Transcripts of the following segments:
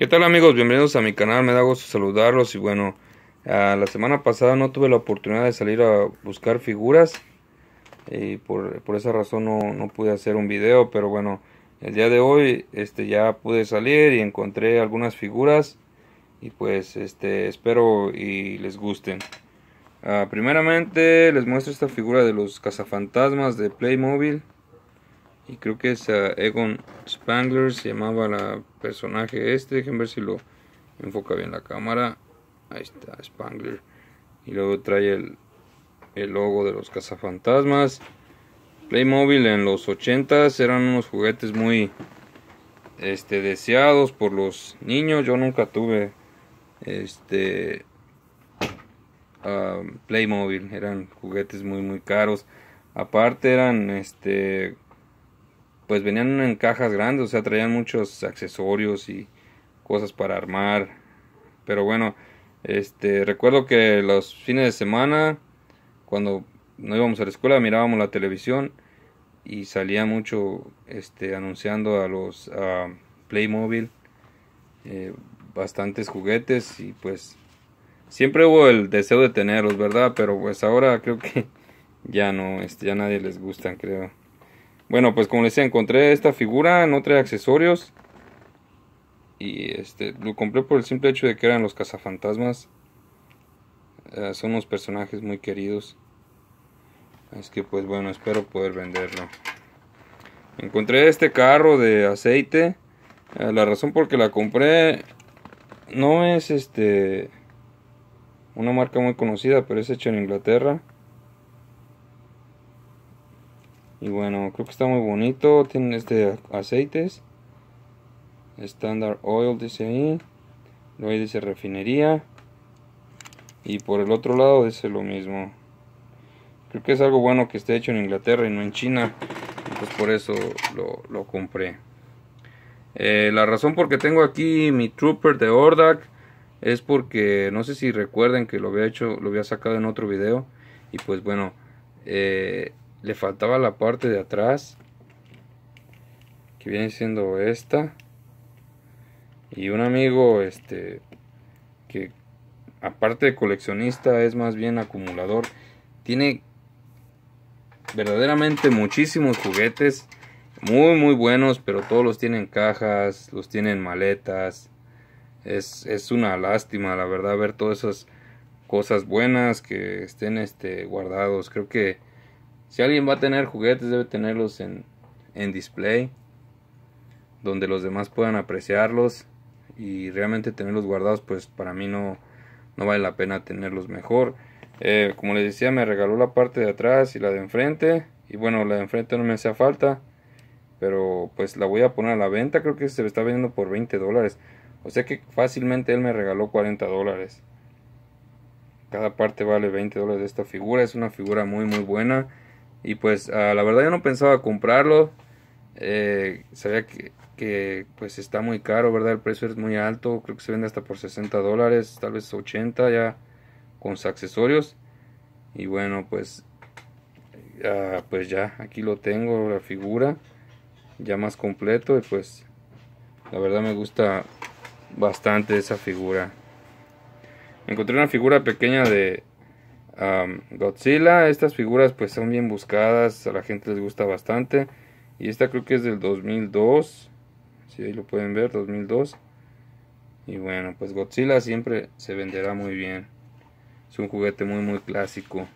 ¿Qué tal amigos? Bienvenidos a mi canal, me da gusto saludarlos y bueno, la semana pasada no tuve la oportunidad de salir a buscar figuras y por, esa razón no, pude hacer un video, pero bueno, el día de hoy este, ya pude salir y encontré algunas figuras y pues este, espero y les gusten. Ah, primeramente les muestro esta figura de los cazafantasmas de Playmobil. Y creo que es ah, Egon Spangler, se llamaba la personaje este. Déjenme ver si lo enfoca bien la cámara. Ahí está, Spangler. Y luego trae el, logo de los cazafantasmas. Playmobil en los 80 eran unos juguetes muy este, deseados por los niños. Yo nunca tuve este ah, Playmobil. Eran juguetes muy muy caros. Aparte eran este pues venían en cajas grandes, o sea, traían muchos accesorios y cosas para armar. Pero bueno, este, recuerdo que los fines de semana, cuando no íbamos a la escuela, mirábamos la televisión y salía mucho este, anunciando a los Playmobil, eh, bastantes juguetes y pues siempre hubo el deseo de tenerlos, ¿verdad? Pero pues ahora creo que ya no, este, ya nadie les gustan, creo. Bueno, pues como les decía, encontré esta figura, no trae accesorios. Y este, lo compré por el simple hecho de que eran los cazafantasmas. Eh, son unos personajes muy queridos. Es que pues bueno, espero poder venderlo. Encontré este carro de aceite. Eh, la razón por que la compré no es este una marca muy conocida, pero es hecha en Inglaterra. y bueno creo que está muy bonito tiene este aceites standard oil dice ahí luego ahí dice refinería y por el otro lado dice lo mismo creo que es algo bueno que esté hecho en Inglaterra y no en China pues por eso lo, compré eh, la razón por que tengo aquí mi trooper de Ordak es porque no sé si recuerden que lo había hecho lo había sacado en otro video y pues bueno eh, le faltaba la parte de atrás que viene siendo esta y un amigo este que aparte de coleccionista es más bien acumulador tiene verdaderamente muchísimos juguetes muy muy buenos pero todos los tienen cajas los tienen maletas es, es una lástima la verdad ver todas esas cosas buenas que estén este guardados creo que si alguien va a tener juguetes, debe tenerlos en, en display, donde los demás puedan apreciarlos y realmente tenerlos guardados, pues para mí no, no vale la pena tenerlos mejor. Eh, como les decía, me regaló la parte de atrás y la de enfrente. Y bueno, la de enfrente no me hacía falta. Pero pues la voy a poner a la venta. Creo que se le está vendiendo por 20 dólares. O sea que fácilmente él me regaló 40 dólares. Cada parte vale 20 dólares de esta figura. Es una figura muy muy buena. Y pues ah, la verdad yo no pensaba comprarlo. Eh, sabía que, pues está muy caro, ¿verdad? El precio es muy alto. Creo que se vende hasta por 60 dólares, tal vez 80 ya con sus accesorios. Y bueno, pues, ah, pues ya aquí lo tengo, la figura ya más completo. Y pues la verdad me gusta bastante esa figura. Encontré una figura pequeña de Godzilla, estas figuras pues son bien buscadas, a la gente les gusta bastante. Y esta creo que es del 2002, si ahí lo pueden ver, 2002. Y bueno, pues Godzilla siempre se venderá muy bien. Es un juguete muy muy clásico.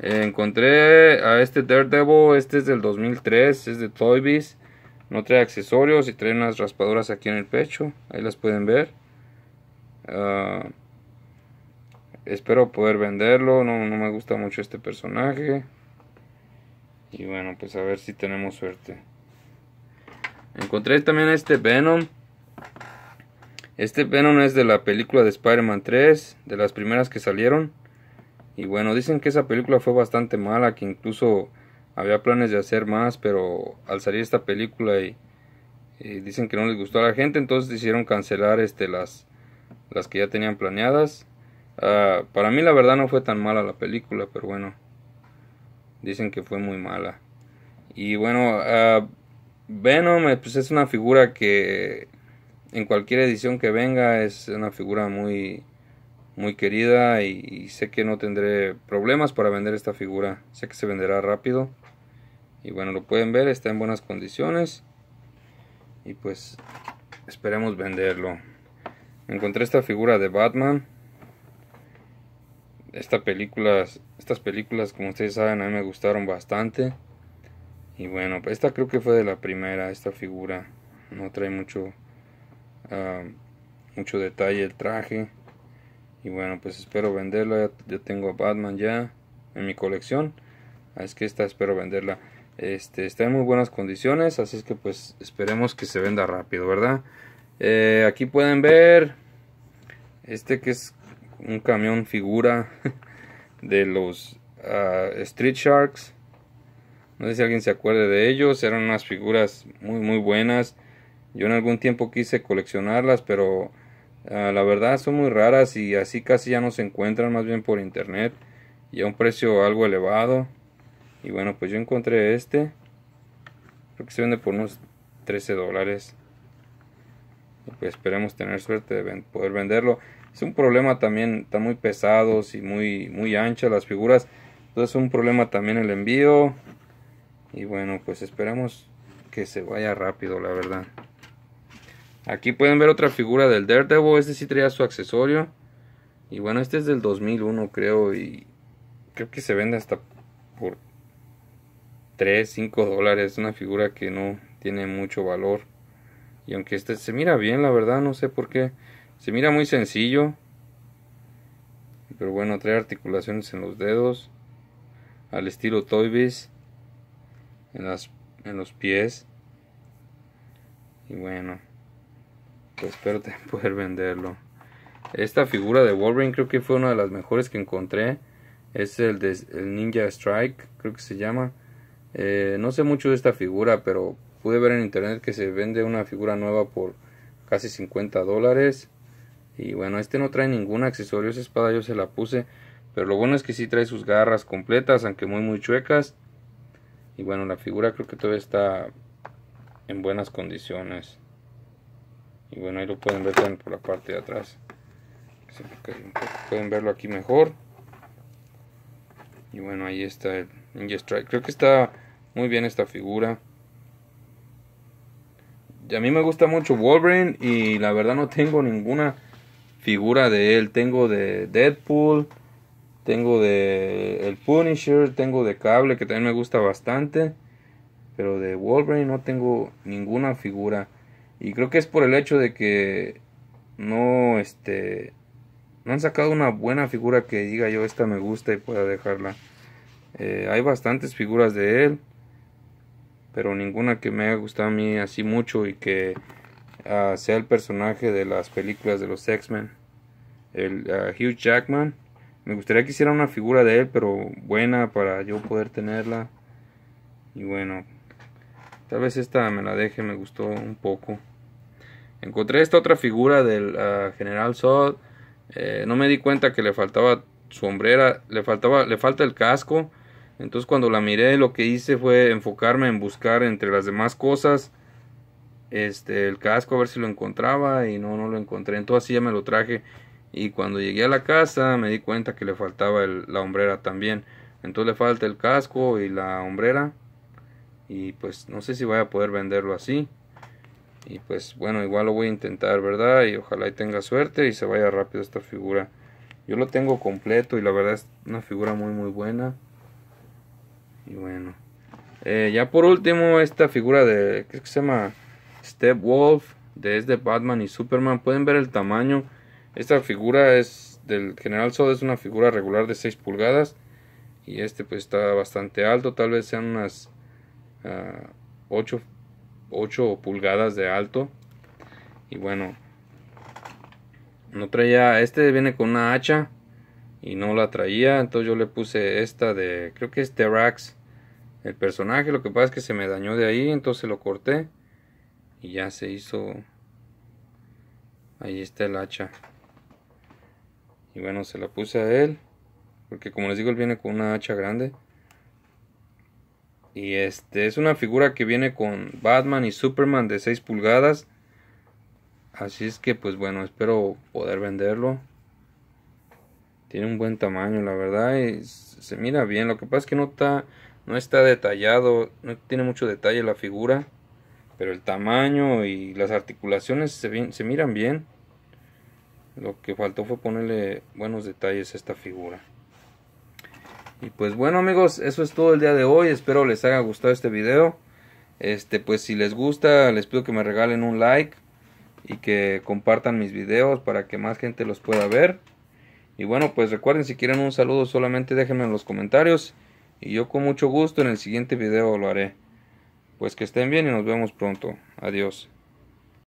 Eh, encontré a este Daredevil, este es del 2003, es de Toy No trae accesorios y trae unas raspaduras aquí en el pecho, ahí las pueden ver. ah espero poder venderlo. No, no me gusta mucho este personaje. Y bueno, pues a ver si tenemos suerte. Encontré también este Venom. Este Venom es de la película de Spider-Man 3, de las primeras que salieron. Y bueno, dicen que esa película fue bastante mala, que incluso había planes de hacer más, pero al salir esta película y, dicen que no les gustó a la gente, entonces hicieron cancelar este, las, las que ya tenían planeadas. Ah, para mí la verdad no fue tan mala la película, pero bueno, dicen que fue muy mala. Y bueno, ah, Venom eh, pues, es una figura que en cualquier edición que venga es una figura muy, muy querida y sé que no tendré problemas para vender esta figura. Sé que se venderá rápido. Y bueno, lo pueden ver, está en buenas condiciones. Y pues esperemos venderlo. Encontré esta figura de Batman esta películas, estas películas, como ustedes saben, a mí me gustaron bastante. Y bueno, pues, esta creo que fue de la primera, esta figura. No trae mucho, ah, mucho detalle el traje. Y bueno, pues espero venderla. Yo tengo a Batman ya en mi colección. Es que esta espero venderla. Este, está en muy buenas condiciones, así es que pues esperemos que se venda rápido, ¿verdad? Eh, aquí pueden ver este que es un camión figura de los ah, Street Sharks. No sé si alguien se acuerde de ellos, eran unas figuras muy muy buenas. Yo en algún tiempo quise coleccionarlas, pero ah, la verdad son muy raras y así casi ya no se encuentran, más bien por internet y a un precio algo elevado. Y bueno, pues yo encontré este. Creo que se vende por unos 13 dólares. Pues esperemos tener suerte de poder venderlo. Es un problema también, están muy pesados y muy, muy anchas las figuras. Entonces es un problema también el envío. Y bueno, pues esperamos que se vaya rápido, la verdad. Aquí pueden ver otra figura del Daredevil. Este sí traía su accesorio. Y bueno, este es del 2001 creo. Y creo que se vende hasta por 3, 5 dólares. Es Una figura que no tiene mucho valor. Y aunque este se mira bien, la verdad, no sé por qué. Se mira muy sencillo. Pero bueno, trae articulaciones en los dedos. Al estilo Toy En, las, en los pies. Y bueno. Pues espero poder venderlo. Esta figura de Wolverine creo que fue una de las mejores que encontré. Es el de el Ninja Strike, creo que se llama. Eh, no sé mucho de esta figura, pero pude ver en internet que se vende una figura nueva por casi 50 dólares. Y bueno, este no trae ningún accesorio, esa espada yo se la puse. Pero lo bueno es que sí trae sus garras completas, aunque muy muy chuecas. Y bueno, la figura creo que todavía está en buenas condiciones. Y bueno, ahí lo pueden ver por la parte de atrás. Pueden verlo aquí mejor. Y bueno, ahí está el Ninja Strike. Creo que está muy bien esta figura. Y a mí me gusta mucho Wolverine y la verdad no tengo ninguna figura de él. Tengo de Deadpool, tengo de El Punisher, tengo de Cable, que también me gusta bastante. Pero de Wolverine no tengo ninguna figura. Y creo que es por el hecho de que no, este, no han sacado una buena figura que diga yo esta me gusta y pueda dejarla. Eh, hay bastantes figuras de él, pero ninguna que me haya gustado a mí así mucho y que sea el personaje de las películas de los X-Men. El ah, Hugh Jackman. Me gustaría que hiciera una figura de él, pero buena para yo poder tenerla. Y bueno, tal vez esta me la deje, me gustó un poco. Encontré esta otra figura del ah, General Zod. Eh, no me di cuenta que le faltaba su hombrera, le faltaba, le falta el casco. Entonces cuando la miré lo que hice fue enfocarme en buscar entre las demás cosas este, el casco a ver si lo encontraba y no, no lo encontré. Entonces así ya me lo traje y cuando llegué a la casa me di cuenta que le faltaba la hombrera también. Entonces le falta el casco y la hombrera y pues no sé si voy a poder venderlo así. Y pues bueno, igual lo voy a intentar, ¿verdad? Y ojalá y tenga suerte y se vaya rápido esta figura. Yo lo tengo completo y la verdad es una figura muy muy buena. Y bueno. Eh, ya por último, esta figura de... ¿Qué se llama? Step Wolf desde este Batman y Superman. Pueden ver el tamaño. Esta figura es del General Zod, es una figura regular de 6 pulgadas. Y este pues está bastante alto, tal vez sean unas 8, ah, 8 pulgadas de alto. Y bueno, no traía, este viene con una hacha y no la traía. Entonces yo le puse esta de, creo que es Terax, el personaje. Lo que pasa es que se me dañó de ahí, entonces lo corté y ya se hizo ahí está el hacha y bueno se la puse a él porque como les digo él viene con una hacha grande y este es una figura que viene con Batman y Superman de 6 pulgadas así es que pues bueno espero poder venderlo tiene un buen tamaño la verdad y se mira bien lo que pasa es que no está no está detallado no tiene mucho detalle la figura pero el tamaño y las articulaciones se, miran bien. Lo que faltó fue ponerle buenos detalles a esta figura. Y pues bueno amigos, eso es todo el día de hoy. Espero les haya gustado este video. Este, pues si les gusta, les pido que me regalen un like y que compartan mis videos para que más gente los pueda ver. Y bueno, pues recuerden si quieren un saludo solamente déjenme en los comentarios y yo con mucho gusto en el siguiente video lo haré. Pues que estén bien y nos vemos pronto. Adiós.